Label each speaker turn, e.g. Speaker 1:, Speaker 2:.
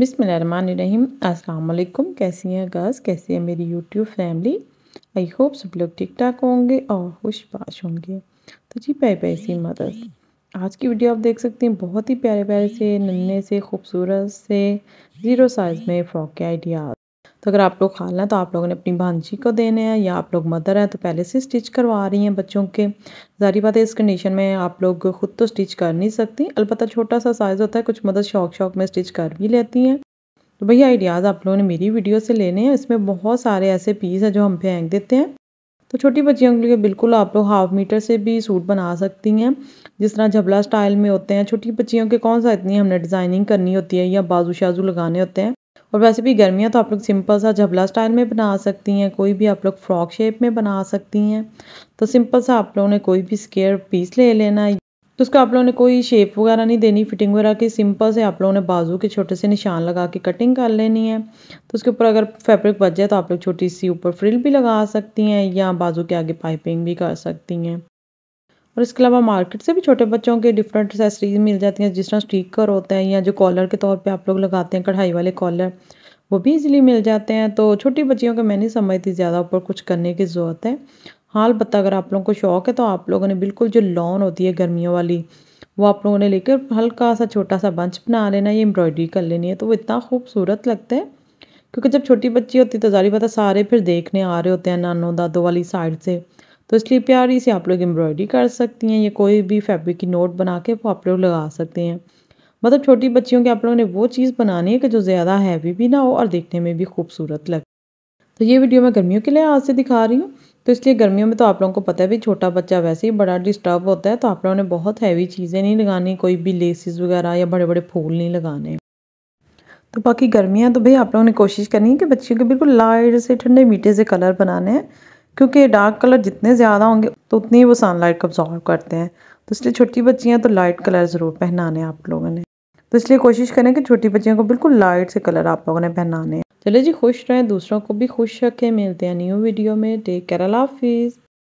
Speaker 1: बिसमीम अस्सलाम कैसी हैं गर्ल्स कैसी है मेरी यूट्यूब फैमिली आई होप सब लोग ठीक ठाक होंगे और खुश बाश होंगे तो जी प्यारी प्यारी सी मदद आज की वीडियो आप देख सकते हैं बहुत ही प्यारे प्यारे से नन्हे से खूबसूरत से ज़ीरो साइज़ में फ़्रॉक के आइडिया तो अगर आप लोग खाना है तो आप लोगों ने अपनी भांजी को देने हैं या आप लोग मदर हैं तो पहले से स्टिच करवा रही हैं बच्चों के जारी बात है इस कंडीशन में आप लोग ख़ुद तो स्टिच कर नहीं सकती अलबत्त छोटा सा साइज़ होता है कुछ मदद शौक शौक में स्टिच कर भी लेती हैं तो भैया आइडियाज़ आप लोगों ने मेरी वीडियो से लेने हैं इसमें बहुत सारे ऐसे पीस हैं जो हम फेंक देते हैं तो छोटी बच्चियों के लिए बिल्कुल आप लोग हाफ मीटर से भी सूट बना सकती हैं जिस तरह झबला स्टाइल में होते हैं छोटी बच्चियों के कौन सा इतनी हमने डिज़ाइनिंग करनी होती है या बाजू शाजू लगाने होते हैं और वैसे भी गर्मियाँ तो आप लोग सिंपल सा झबला स्टाइल में बना सकती हैं कोई भी आप लोग फ्रॉक शेप में बना सकती हैं तो सिंपल सा आप लोगों ने कोई भी स्केयर पीस ले लेना है तो उसका आप लोगों ने कोई शेप वगैरह नहीं देनी फिटिंग वगैरह की सिंपल से आप लोगों ने बाजू के छोटे से निशान लगा के कटिंग कर लेनी है तो उसके ऊपर अगर फैब्रिक बच जाए तो आप लोग छोटी सी ऊपर फ्रिल भी लगा सकती हैं या बाजू के आगे पाइपिंग भी कर सकती हैं और इसके अलावा मार्केट से भी छोटे बच्चों के डिफरेंट एक्सेसरीज मिल जाती हैं जिस तरह स्टीकर होते हैं या जो कॉलर के तौर पे आप लोग लगाते हैं कढ़ाई वाले कॉलर वो भी इजीली मिल जाते हैं तो छोटी बच्चियों के मैं नहीं समझती ज़्यादा ऊपर कुछ करने की ज़रूरत है हाल अलबत्त अगर आप लोगों को शौक है तो आप लोगों ने बिल्कुल जो लॉन होती है गर्मियों वाली वो आप लोगों ने लेकर हल्का सा छोटा सा बंच बना लेना ये एम्ब्रॉयडरी कर लेनी है तो वो इतना खूबसूरत लगता है क्योंकि जब छोटी बच्ची होती तो जारी पता सारे फिर देखने आ रहे होते हैं नानों दादों वाली साइड से तो इसलिए प्यारी से आप लोग एम्ब्रॉयडरी कर सकती हैं या कोई भी फैब्रिक की नोट बना के वो आप लोग लगा सकते हैं मतलब छोटी बच्चियों के आप लोगों ने वो चीज़ बनानी है कि जो ज़्यादा हैवी भी ना हो और देखने में भी खूबसूरत लगे तो ये वीडियो मैं गर्मियों के लिए आज से दिखा रही हूँ तो इसलिए गर्मियों में तो आप लोगों को पता है भी छोटा बच्चा वैसे ही बड़ा डिस्टर्ब होता है तो आप लोगों ने बहुत हैवी चीज़ें नहीं लगानी कोई भी लेसिस वगैरह या बड़े बड़े फूल नहीं लगाने तो बाकी गर्मियाँ तो भाई आप लोगों ने कोशिश करनी है कि बच्चियों के बिल्कुल लाइट से ठंडे मीठे से कलर बनाने हैं क्योंकि डार्क कलर जितने ज़्यादा होंगे तो उतनी ही वो सनलाइट को अब्जॉर्व करते हैं तो इसलिए छोटी बच्चियाँ तो लाइट कलर ज़रूर पहनाने आप लोगों ने तो इसलिए कोशिश करें कि छोटी बच्चियों को बिल्कुल लाइट से कलर आप लोगों ने पहनाने चले जी खुश रहें दूसरों को भी खुश रखें मिलते हैं न्यू वीडियो में टेक केयर हाफिज़